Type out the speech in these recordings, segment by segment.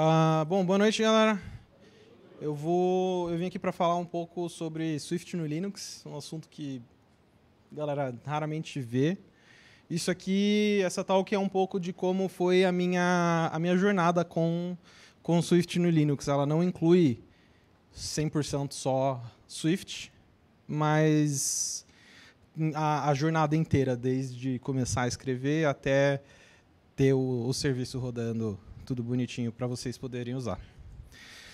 Ah, bom, boa noite, galera. Eu vou, eu vim aqui para falar um pouco sobre Swift no Linux, um assunto que a galera raramente vê. Isso aqui, essa talk é um pouco de como foi a minha a minha jornada com com Swift no Linux. Ela não inclui 100% só Swift, mas a, a, jornada inteira, desde começar a escrever até ter o, o serviço rodando tudo bonitinho para vocês poderem usar.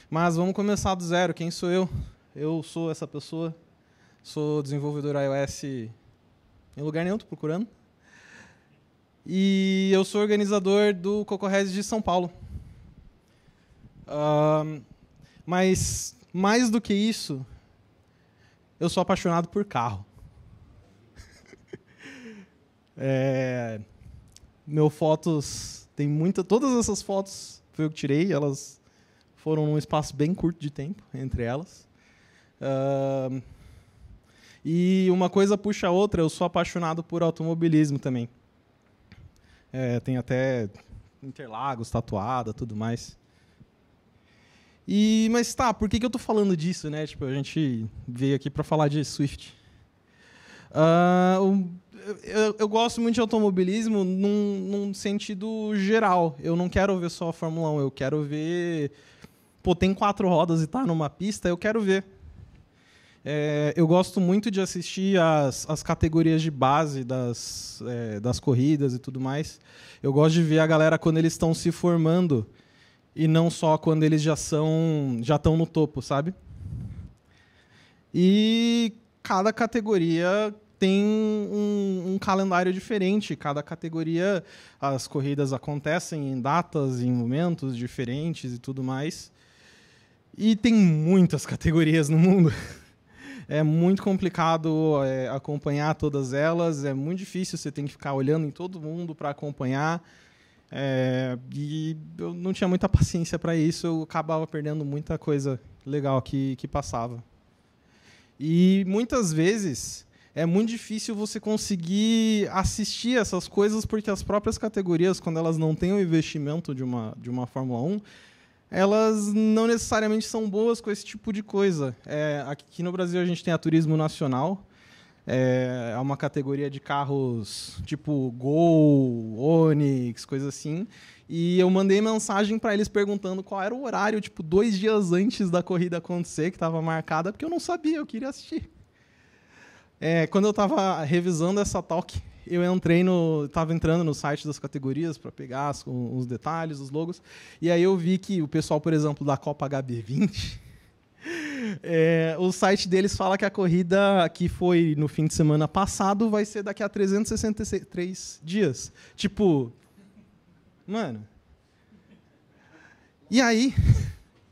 Mas vamos começar do zero. Quem sou eu? Eu sou essa pessoa. Sou desenvolvedor iOS em lugar nenhum, tô procurando. E eu sou organizador do Cocorez de São Paulo. Uh, mas mais do que isso, eu sou apaixonado por carro. é, meu fotos tem muita, todas essas fotos foi eu que tirei, elas foram num espaço bem curto de tempo entre elas. Uh, e uma coisa puxa a outra, eu sou apaixonado por automobilismo também. É, tem até Interlagos, tatuada, tudo mais. E, mas tá, por que, que eu tô falando disso, né? Tipo, a gente veio aqui para falar de Swift. Uh, eu, eu, gosto muito de automobilismo num, num sentido geral. Eu não quero ver só a Fórmula 1, eu quero ver. Pô, tem quatro rodas e tá numa pista, eu quero ver. É, eu gosto muito de assistir as, as categorias de base das, é, das corridas e tudo mais. Eu gosto de ver a galera quando eles estão se formando e não só quando eles já são já estão no topo, sabe? E cada categoria tem um, um, calendário diferente. Cada categoria, as corridas acontecem em datas, em momentos diferentes e tudo mais. E tem muitas categorias no mundo. É muito complicado é, acompanhar todas elas, é muito difícil, você tem que ficar olhando em todo mundo para acompanhar. É, e eu não tinha muita paciência para isso, eu acabava perdendo muita coisa legal que, que passava. E muitas vezes é muito difícil você conseguir assistir essas coisas, porque as próprias categorias, quando elas não têm o investimento de uma, de uma Fórmula 1, elas não necessariamente são boas com esse tipo de coisa. É, aqui no Brasil a gente tem a Turismo Nacional, é, é uma categoria de carros tipo Gol, Onix, coisa assim. E eu mandei mensagem para eles perguntando qual era o horário, tipo, dois dias antes da corrida acontecer, que estava marcada, porque eu não sabia, eu queria assistir. É, quando eu estava revisando essa talk, eu entrei no, estava entrando no site das categorias para pegar as, os detalhes, os logos, e aí eu vi que o pessoal, por exemplo, da Copa HB20, é, o site deles fala que a corrida que foi no fim de semana passado vai ser daqui a 363 dias. Tipo, mano. E aí,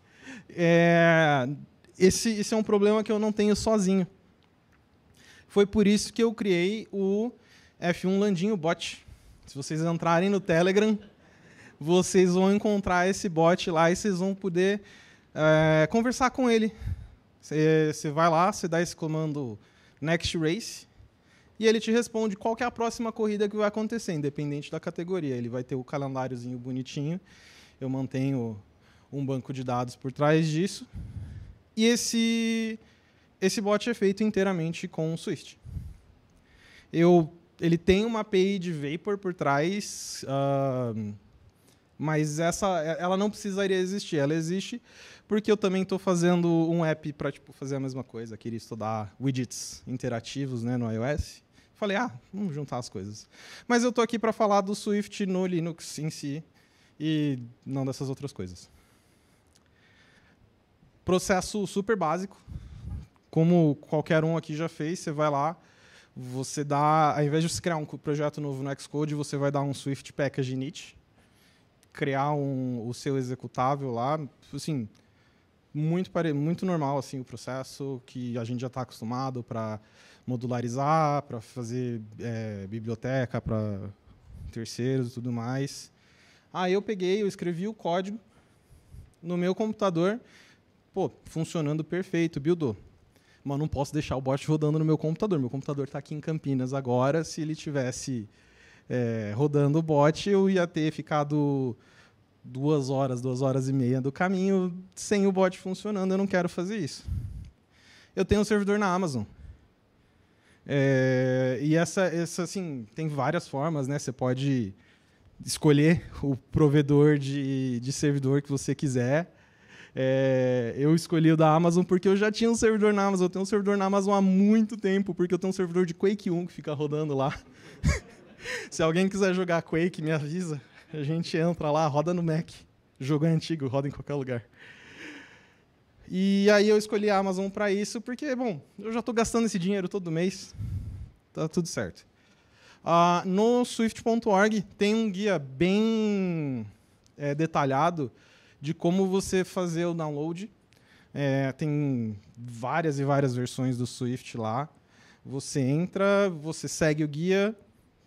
é, esse, esse é um problema que eu não tenho sozinho. Foi por isso que eu criei o F1 Landinho Bot. Se vocês entrarem no Telegram, vocês vão encontrar esse bot lá e vocês vão poder é, conversar com ele. Você vai lá, você dá esse comando Next Race e ele te responde qual é a próxima corrida que vai acontecer, independente da categoria. Ele vai ter o calendáriozinho bonitinho. Eu mantenho um banco de dados por trás disso. E esse esse bot é feito inteiramente com Swift. Eu, ele tem uma API de Vapor por trás, uh, mas essa, ela não precisaria existir. Ela existe porque eu também estou fazendo um app para tipo, fazer a mesma coisa. Queria estudar widgets interativos né, no iOS. Falei, ah, vamos juntar as coisas. Mas eu estou aqui para falar do Swift no Linux em si e não dessas outras coisas. Processo super básico como qualquer um aqui já fez, você vai lá, você dá, ao invés de você criar um projeto novo no Xcode, você vai dar um Swift Package init, criar um, o seu executável lá, assim, muito, pare... muito normal assim o processo que a gente já está acostumado para modularizar, para fazer é, biblioteca para terceiros e tudo mais. Aí eu peguei, eu escrevi o código no meu computador, pô, funcionando perfeito, buildou mas não posso deixar o bot rodando no meu computador. Meu computador está aqui em Campinas agora. Se ele tivesse é, rodando o bot, eu ia ter ficado duas horas, duas horas e meia do caminho sem o bot funcionando. Eu não quero fazer isso. Eu tenho um servidor na Amazon. É, e essa, essa, assim, tem várias formas, né? Você pode escolher o provedor de, de servidor que você quiser. É, eu escolhi o da Amazon porque eu já tinha um servidor na Amazon. Eu tenho um servidor na Amazon há muito tempo, porque eu tenho um servidor de Quake 1 que fica rodando lá. Se alguém quiser jogar Quake, me avisa. A gente entra lá, roda no Mac. jogo é antigo, roda em qualquer lugar. E aí eu escolhi a Amazon para isso, porque, bom, eu já estou gastando esse dinheiro todo mês. Tá tudo certo. Ah, no swift.org tem um guia bem é, detalhado de como você fazer o download. É, tem várias e várias versões do Swift lá. Você entra, você segue o guia,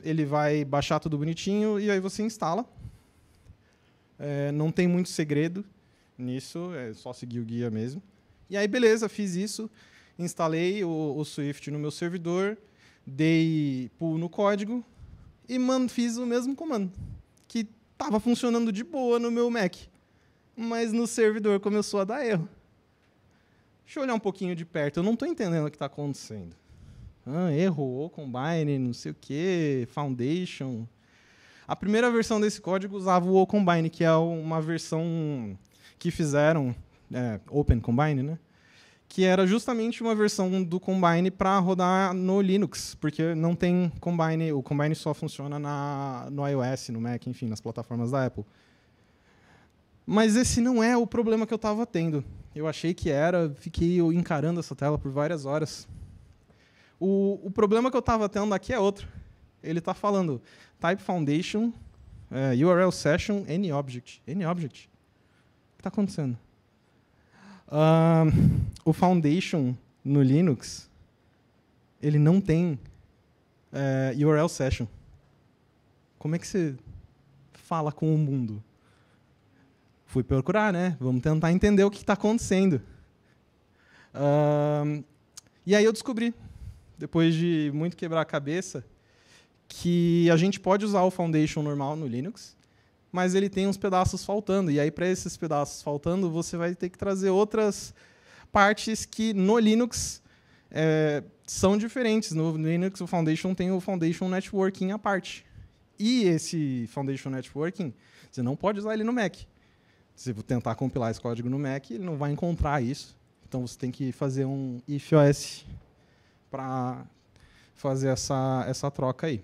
ele vai baixar tudo bonitinho e aí você instala. É, não tem muito segredo nisso, é só seguir o guia mesmo. E aí, beleza, fiz isso, instalei o, o Swift no meu servidor, dei pull no código e man, fiz o mesmo comando, que estava funcionando de boa no meu Mac mas no servidor começou a dar erro. Deixa eu olhar um pouquinho de perto, eu não estou entendendo o que está acontecendo. Ah, errou, combine, não sei o quê, foundation. A primeira versão desse código usava o combine, que é uma versão que fizeram, é, Open Combine, né? que era justamente uma versão do Combine para rodar no Linux, porque não tem Combine, o Combine só funciona na, no iOS, no Mac, enfim, nas plataformas da Apple. Mas esse não é o problema que eu estava tendo. Eu achei que era, fiquei encarando essa tela por várias horas. O, o problema que eu estava tendo aqui é outro. Ele está falando type foundation, eh, URL session, any object. Any object. O que está acontecendo? Uh, o foundation no Linux, ele não tem eh, URL session. Como é que você fala com o mundo? Fui procurar, né? Vamos tentar entender o que está acontecendo. Uh, e aí eu descobri, depois de muito quebrar a cabeça, que a gente pode usar o Foundation normal no Linux, mas ele tem uns pedaços faltando. E aí, para esses pedaços faltando, você vai ter que trazer outras partes que no Linux é, são diferentes. No Linux, o Foundation tem o Foundation Networking à parte. E esse Foundation Networking, você não pode usar ele no Mac se você tentar compilar esse código no Mac, ele não vai encontrar isso. Então você tem que fazer um ifOS para fazer essa, essa troca aí.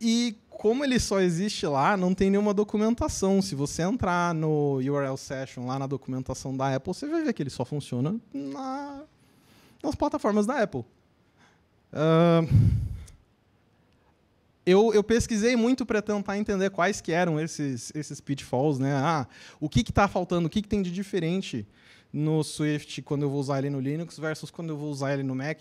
E como ele só existe lá, não tem nenhuma documentação. Se você entrar no URL session, lá na documentação da Apple, você vai ver que ele só funciona na, nas plataformas da Apple. Uh, eu, eu pesquisei muito para tentar entender quais que eram esses, esses pitfalls, né? Ah, o que está faltando, o que, que tem de diferente no Swift quando eu vou usar ele no Linux versus quando eu vou usar ele no Mac.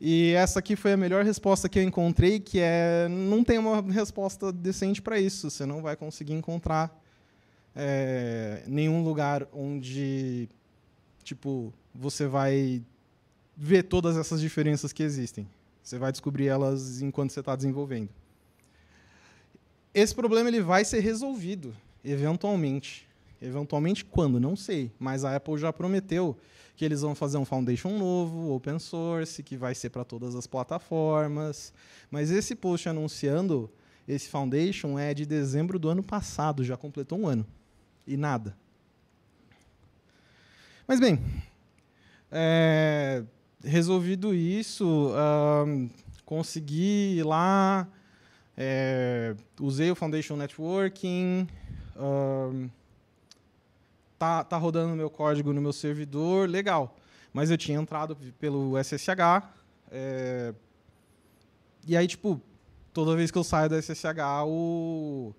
E essa aqui foi a melhor resposta que eu encontrei, que é não tem uma resposta decente para isso. Você não vai conseguir encontrar é, nenhum lugar onde tipo você vai ver todas essas diferenças que existem. Você vai descobrir elas enquanto você está desenvolvendo. Esse problema ele vai ser resolvido, eventualmente. Eventualmente quando? Não sei. Mas a Apple já prometeu que eles vão fazer um foundation novo, open source, que vai ser para todas as plataformas. Mas esse post anunciando esse foundation é de dezembro do ano passado, já completou um ano. E nada. Mas bem, é, resolvido isso, consegui ir lá é, usei o Foundation Networking. Um, tá, tá rodando meu código no meu servidor, legal. Mas eu tinha entrado pelo SSH. É, e aí, tipo, toda vez que eu saio do SSH, o,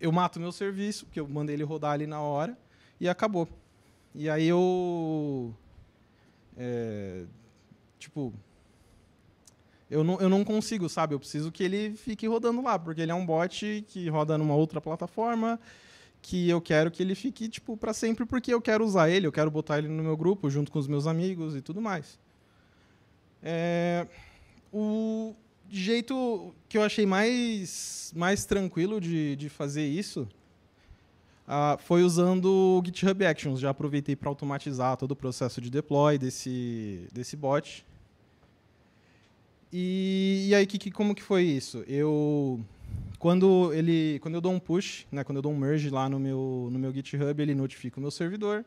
eu mato meu serviço, porque eu mandei ele rodar ali na hora, e acabou. E aí eu. É, tipo, eu não, eu não consigo, sabe? Eu preciso que ele fique rodando lá, porque ele é um bot que roda numa outra plataforma que eu quero que ele fique, tipo, para sempre, porque eu quero usar ele, eu quero botar ele no meu grupo, junto com os meus amigos e tudo mais. É... O jeito que eu achei mais, mais tranquilo de, de fazer isso ah, foi usando o GitHub Actions. Já aproveitei para automatizar todo o processo de deploy desse, desse bot. E, e aí, que, que, como que foi isso? Eu quando ele quando eu dou um push né quando eu dou um merge lá no meu no meu GitHub ele notifica o meu servidor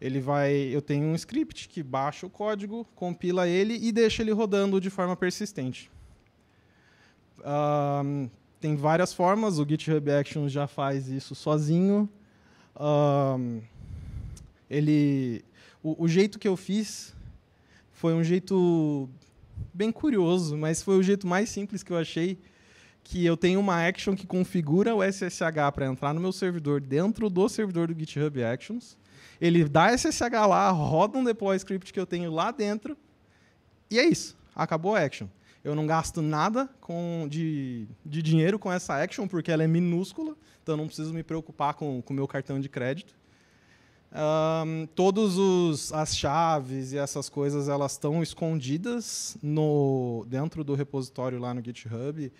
ele vai eu tenho um script que baixa o código compila ele e deixa ele rodando de forma persistente tem várias formas o GitHub Actions já faz isso sozinho ele o, o jeito que eu fiz foi um jeito bem curioso, mas foi o jeito mais simples que eu achei que eu tenho uma action que configura o SSH para entrar no meu servidor dentro do servidor do GitHub Actions. Ele dá SSH lá, roda um deploy script que eu tenho lá dentro e é isso. Acabou a action. Eu não gasto nada com, de, de dinheiro com essa action porque ela é minúscula, então eu não preciso me preocupar com o meu cartão de crédito. Um, todos os as chaves e essas coisas elas estão escondidas no dentro do repositório lá no GitHub.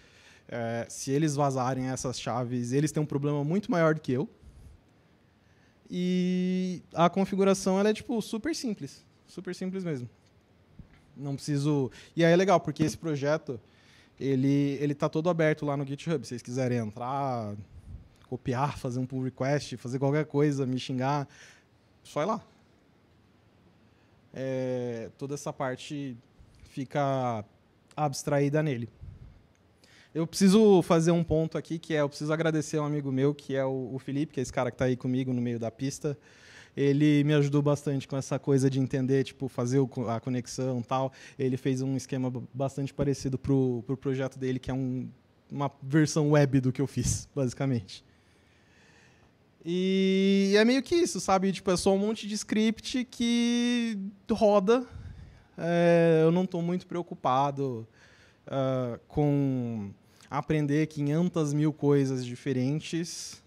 É, se eles vazarem essas chaves, eles têm um problema muito maior do que eu. E a configuração ela é tipo super simples, super simples mesmo. Não preciso. E aí é legal porque esse projeto ele ele está todo aberto lá no GitHub. Se vocês quiserem entrar, copiar, fazer um pull request, fazer qualquer coisa, me xingar, só ir lá. É, toda essa parte fica abstraída nele. Eu preciso fazer um ponto aqui, que é, eu preciso agradecer um amigo meu, que é o, o Felipe, que é esse cara que está aí comigo no meio da pista. Ele me ajudou bastante com essa coisa de entender, tipo, fazer a conexão tal. Ele fez um esquema bastante parecido para o pro projeto dele, que é um, uma versão web do que eu fiz, basicamente. E é meio que isso, sabe? Tipo, é só um monte de script que roda. É, eu não estou muito preocupado uh, com aprender 500 mil coisas diferentes.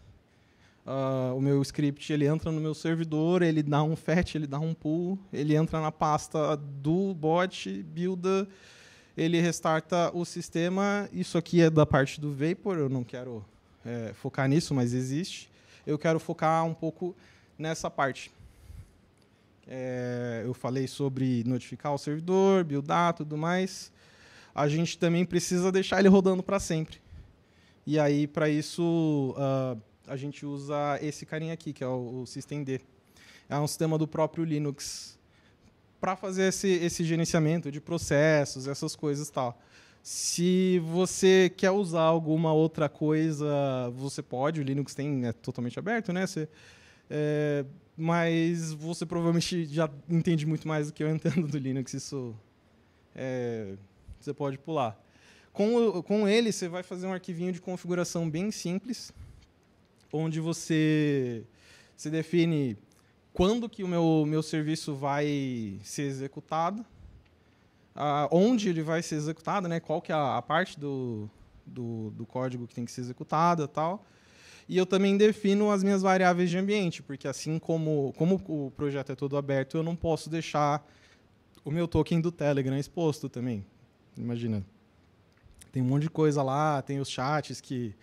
Uh, o meu script ele entra no meu servidor, ele dá um fetch, ele dá um pull, ele entra na pasta do bot, builda, ele restarta o sistema. Isso aqui é da parte do Vapor, eu não quero é, focar nisso, mas existe eu quero focar um pouco nessa parte. É, eu falei sobre notificar o servidor, buildar, tudo mais. A gente também precisa deixar ele rodando para sempre. E aí, para isso, uh, a gente usa esse carinha aqui, que é o, o systemd. É um sistema do próprio Linux para fazer esse, esse gerenciamento de processos, essas coisas tal. Se você quer usar alguma outra coisa, você pode. O Linux tem é totalmente aberto, né? Você, é, mas você provavelmente já entende muito mais do que eu entendo do Linux. Isso é, você pode pular. Com, com ele, você vai fazer um arquivinho de configuração bem simples, onde você, você define quando que o meu, meu serviço vai ser executado onde ele vai ser executado, né? Qual que é a, a parte do, do, do, código que tem que ser executada tal. E eu também defino as minhas variáveis de ambiente, porque assim como, como o projeto é todo aberto, eu não posso deixar o meu token do Telegram exposto também. Imagina. Tem um monte de coisa lá, tem os chats que,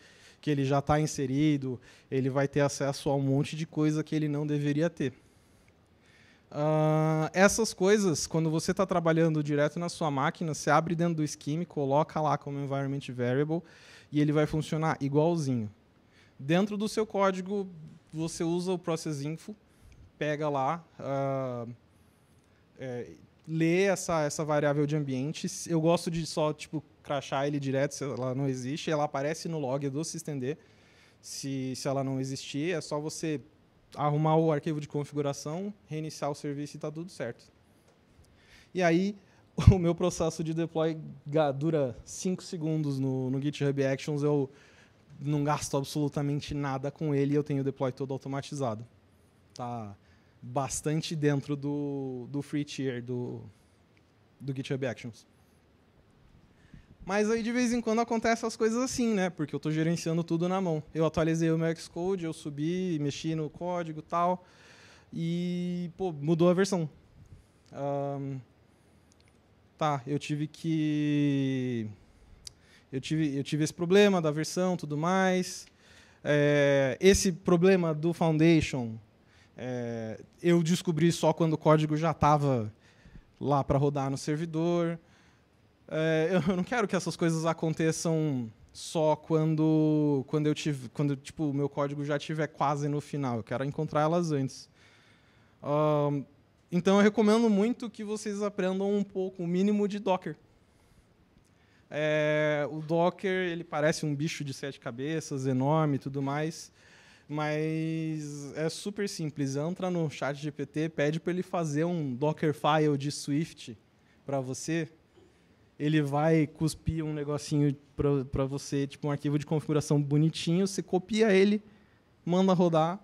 que ele já está inserido, ele vai ter acesso a um monte de coisa que ele não deveria ter. Uh, essas coisas, quando você está trabalhando direto na sua máquina, você abre dentro do Scheme, coloca lá como environment variable e ele vai funcionar igualzinho. Dentro do seu código, você usa o process info, pega lá, uh, é, lê essa, essa variável de ambiente. Eu gosto de só tipo crachar ele direto se ela não existe. Ela aparece no log do systemd. Se, se ela não existir, é só você arrumar o arquivo de configuração, reiniciar o serviço e está tudo certo. E aí, o meu processo de deploy dura 5 segundos no, no GitHub Actions, eu não gasto absolutamente nada com ele, e eu tenho o deploy todo automatizado. Tá bastante dentro do, do free tier do, do GitHub Actions. Mas aí de vez em quando acontece as coisas assim, né? Porque eu estou gerenciando tudo na mão. Eu atualizei o meu Xcode, eu subi, mexi no código e tal. E, pô, mudou a versão. Um, tá, eu tive que. Eu tive, eu tive esse problema da versão tudo mais. É, esse problema do Foundation é, eu descobri só quando o código já estava lá para rodar no servidor é, eu não quero que essas coisas aconteçam só quando quando eu tive quando tipo o meu código já tiver quase no final eu quero encontrar elas antes então eu recomendo muito que vocês aprendam um pouco o um mínimo de Docker é, o Docker ele parece um bicho de sete cabeças enorme tudo mais mas é super simples entra no chat GPT pede para ele fazer um Dockerfile de Swift para você ele vai cuspir um negocinho para você, tipo um arquivo de configuração bonitinho, você copia ele, manda rodar,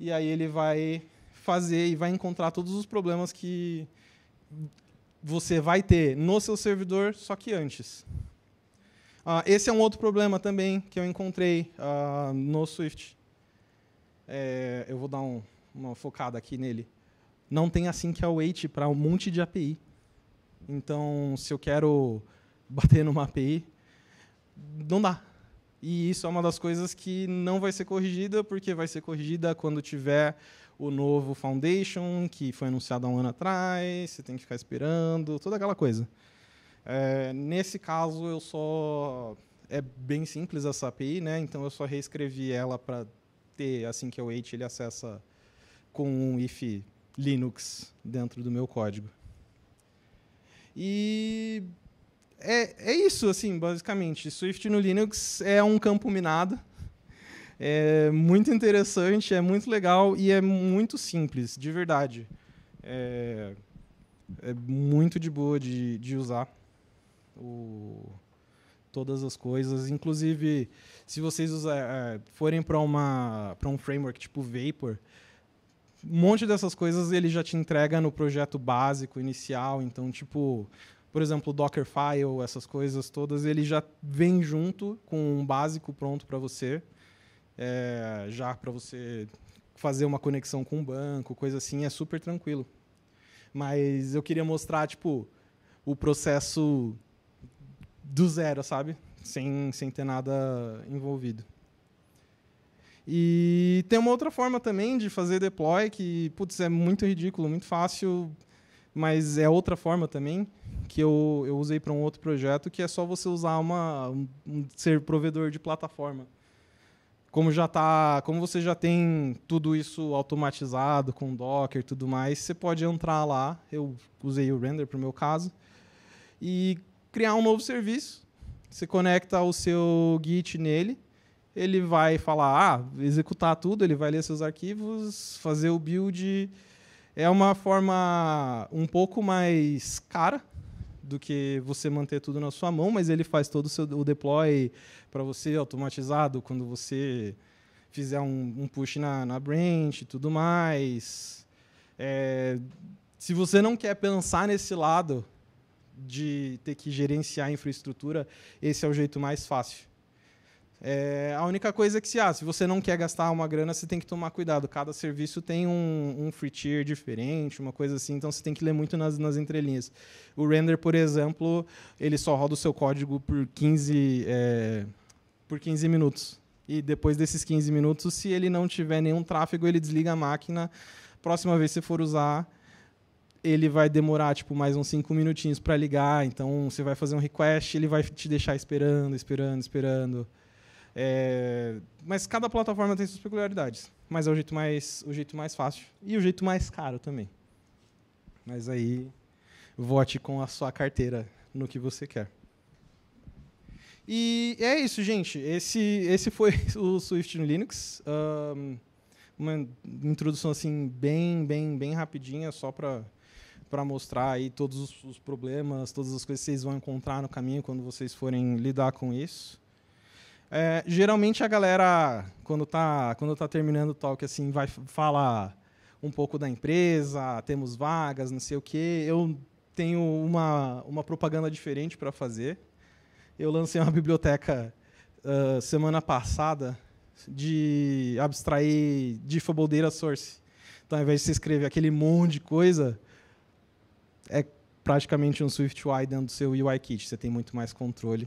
e aí ele vai fazer e vai encontrar todos os problemas que você vai ter no seu servidor, só que antes. Ah, esse é um outro problema também que eu encontrei ah, no Swift. É, eu vou dar um, uma focada aqui nele. Não tem assim que await é para um monte de API. Então, se eu quero bater numa API, não dá. E isso é uma das coisas que não vai ser corrigida, porque vai ser corrigida quando tiver o novo Foundation, que foi anunciado há um ano atrás, você tem que ficar esperando, toda aquela coisa. É, nesse caso, eu só. É bem simples essa API, né? então eu só reescrevi ela para ter, assim que o wait, ele acessa com um if Linux dentro do meu código. E é, é isso, assim, basicamente. Swift no Linux é um campo minado. É muito interessante, é muito legal e é muito simples, de verdade. É, é muito de boa de, de usar o, todas as coisas. Inclusive, se vocês usar, é, forem para um framework tipo Vapor, um monte dessas coisas ele já te entrega no projeto básico, inicial. Então, tipo, por exemplo, Dockerfile, essas coisas todas, ele já vem junto com um básico pronto para você, é, já para você fazer uma conexão com o um banco, coisa assim, é super tranquilo. Mas eu queria mostrar, tipo, o processo do zero, sabe? Sem, sem ter nada envolvido. E tem uma outra forma também de fazer deploy que, putz, é muito ridículo, muito fácil, mas é outra forma também que eu, eu usei para um outro projeto, que é só você usar uma um, ser provedor de plataforma. Como já tá, como você já tem tudo isso automatizado com Docker e tudo mais, você pode entrar lá, eu usei o render para o meu caso, e criar um novo serviço. Você conecta o seu Git nele, ele vai falar, ah, executar tudo, ele vai ler seus arquivos, fazer o build. É uma forma um pouco mais cara do que você manter tudo na sua mão, mas ele faz todo o, seu, o deploy para você automatizado quando você fizer um, um, push na, na branch e tudo mais. É, se você não quer pensar nesse lado de ter que gerenciar a infraestrutura, esse é o jeito mais fácil. É, a única coisa é que se, ah, se você não quer gastar uma grana, você tem que tomar cuidado. Cada serviço tem um, um free tier diferente, uma coisa assim, então você tem que ler muito nas, nas entrelinhas. O Render, por exemplo, ele só roda o seu código por 15, é, por 15 minutos. E depois desses 15 minutos, se ele não tiver nenhum tráfego, ele desliga a máquina. Próxima vez que você for usar, ele vai demorar tipo mais uns cinco minutinhos para ligar. Então você vai fazer um request, ele vai te deixar esperando, esperando, esperando. É, mas cada plataforma tem suas peculiaridades. Mas é o jeito, mais, o jeito mais fácil e o jeito mais caro também. Mas aí, vote com a sua carteira no que você quer. E é isso, gente. Esse, esse foi o Swift no Linux. Um, uma introdução assim bem, bem, bem rapidinha, só para para mostrar aí todos os problemas, todas as coisas que vocês vão encontrar no caminho quando vocês forem lidar com isso. É, geralmente a galera, quando está quando tá terminando o talk, assim, vai falar um pouco da empresa, temos vagas, não sei o quê. Eu tenho uma, uma propaganda diferente para fazer. Eu lancei uma biblioteca uh, semana passada de abstrair de Faboldeira Source. Então, ao invés de você escrever aquele monte de coisa, é praticamente um SwiftUI dentro do seu ui kit Você tem muito mais controle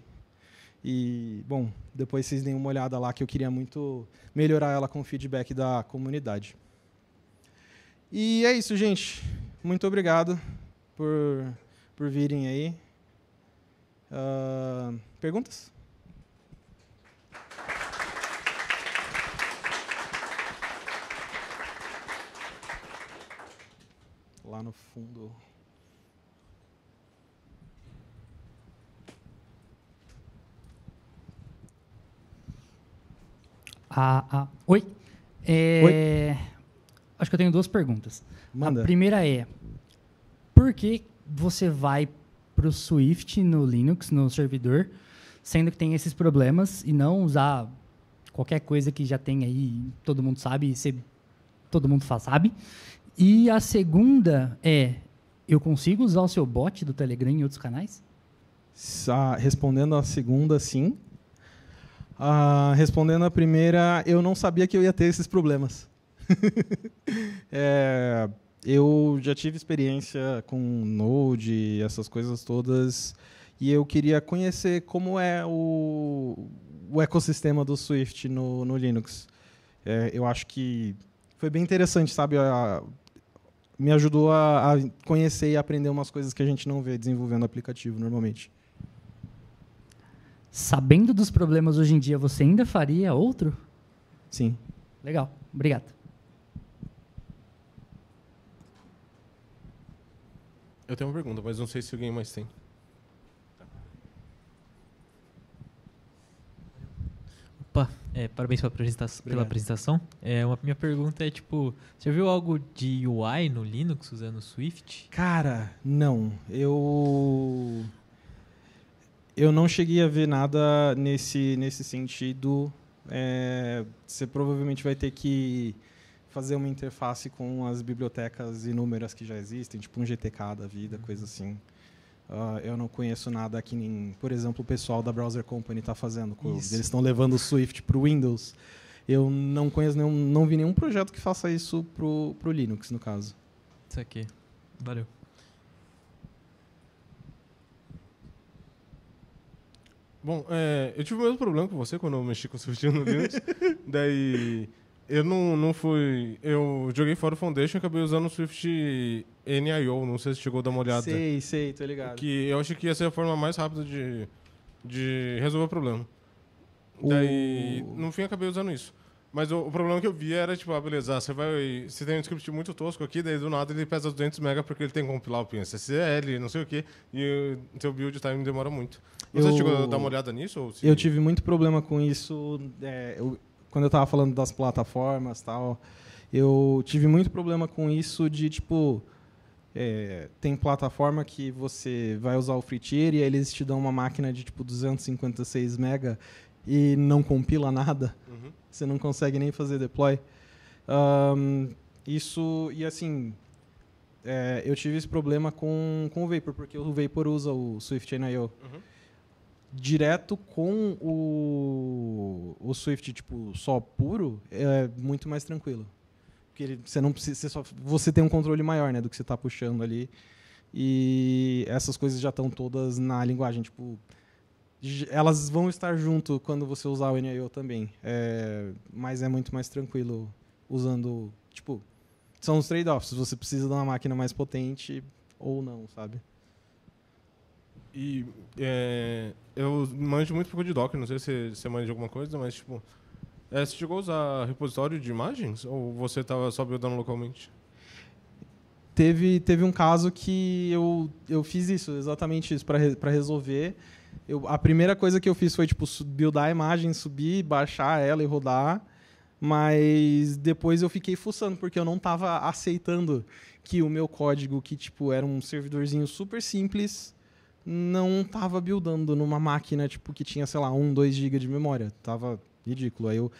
e, bom, depois vocês deem uma olhada lá que eu queria muito melhorar ela com o feedback da comunidade. E é isso, gente. Muito obrigado por, por virem aí. Uh, perguntas? Lá no fundo. Ah, ah. Oi. É... Oi. Acho que eu tenho duas perguntas. Manda. A primeira é: por que você vai para o Swift no Linux, no servidor, sendo que tem esses problemas e não usar qualquer coisa que já tem aí, todo mundo sabe, você, todo mundo faz, sabe? E a segunda é: eu consigo usar o seu bot do Telegram em outros canais? respondendo a segunda, sim. Ah, respondendo a primeira, eu não sabia que eu ia ter esses problemas. é, eu já tive experiência com Node, essas coisas todas, e eu queria conhecer como é o, o ecossistema do Swift no, no Linux. É, eu acho que foi bem interessante, sabe? A, me ajudou a, a, conhecer e aprender umas coisas que a gente não vê desenvolvendo aplicativo normalmente sabendo dos problemas hoje em dia, você ainda faria outro? Sim. Legal, obrigado. Eu tenho uma pergunta, mas não sei se alguém mais tem. Opa, é, parabéns pela apresentação. Pela apresentação. É, uma, minha pergunta é, tipo, você viu algo de UI no Linux usando Swift? Cara, não. Eu... Eu não cheguei a ver nada nesse, nesse sentido. É, você provavelmente vai ter que fazer uma interface com as bibliotecas inúmeras que já existem, tipo um GTK da vida, uhum. coisa assim. Uh, eu não conheço nada que nem, por exemplo, o pessoal da Browser Company está fazendo. Com eles estão levando o Swift para o Windows. Eu não conheço, nenhum, não vi nenhum projeto que faça isso para o Linux, no caso. Isso aqui. Valeu. Bom, é, eu tive o mesmo problema que você quando eu mexi com o Swift no Linux. Daí eu não, não fui. Eu joguei fora o Foundation e acabei usando o Swift NIO. Não sei se chegou a dar uma olhada. Sei, sei, tô ligado. Que eu acho que ia ser é a forma mais rápida de, de resolver o problema. Daí, no fim, acabei usando isso. Mas o, o, problema que eu via era, tipo, ah, beleza, você vai. Você tem um script muito tosco aqui, daí do nada ele pesa 200 mega porque ele tem que compilar o PNCCL, não sei o quê, e o seu build time demora muito. Você eu, chegou a dar uma olhada nisso? Se... Eu tive muito problema com isso é, eu, quando eu estava falando das plataformas tal. Eu tive muito problema com isso de, tipo, é, tem plataforma que você vai usar o free tier e aí eles te dão uma máquina de tipo 256 mega e não compila nada. Uhum você não consegue nem fazer deploy. Um, isso, e assim, é, eu tive esse problema com, com o Vapor, porque o Vapor usa o Swift Uhum. Direto com o, o Swift, tipo, só puro, é muito mais tranquilo. Porque ele, você não precisa, você, só, você tem um controle maior, né, do que você está puxando ali. E essas coisas já estão todas na linguagem, tipo, elas vão estar junto quando você usar o NIO também. É, mas é muito mais tranquilo usando, tipo, são os trade-offs. Você precisa de uma máquina mais potente ou não, sabe? E é, eu manjo muito pouco de Docker, não sei se você manja alguma coisa, mas tipo, é, você chegou a usar repositório de imagens ou você estava só buildando localmente? Teve, teve um caso que eu, eu fiz isso, exatamente isso, para resolver. Eu, a primeira coisa que eu fiz foi, tipo, buildar a imagem, subir, baixar ela e rodar. Mas depois eu fiquei fuçando, porque eu não estava aceitando que o meu código, que, tipo, era um servidorzinho super simples, não estava buildando numa máquina, tipo, que tinha, sei lá, 1, 2 GB de memória. Tava ridículo. Aí eu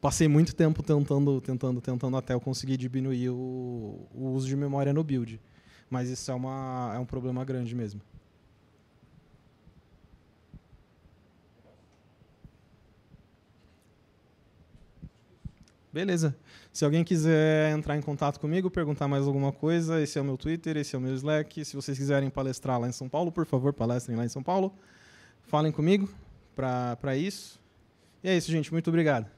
passei muito tempo tentando, tentando, tentando até eu conseguir diminuir o, o uso de memória no build. Mas isso é, uma, é um problema grande mesmo. Beleza. Se alguém quiser entrar em contato comigo, perguntar mais alguma coisa, esse é o meu Twitter, esse é o meu Slack. Se vocês quiserem palestrar lá em São Paulo, por favor, palestrem lá em São Paulo. Falem comigo para isso. E é isso, gente. Muito obrigado.